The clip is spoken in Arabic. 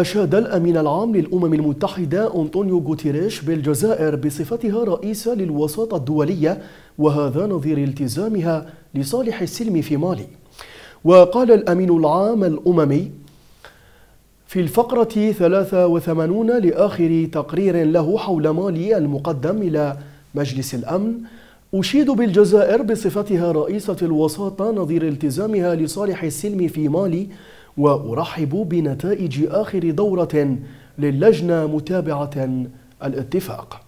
أشاد الأمين العام للأمم المتحدة أنطونيو غوتيريش بالجزائر بصفتها رئيسة للوساطة الدولية وهذا نظير التزامها لصالح السلم في مالي وقال الأمين العام الأممي في الفقرة 83 لآخر تقرير له حول مالي المقدم إلى مجلس الأمن أشيد بالجزائر بصفتها رئيسة الوساطة نظير التزامها لصالح السلم في مالي وأرحب بنتائج آخر دورة للجنة متابعة الاتفاق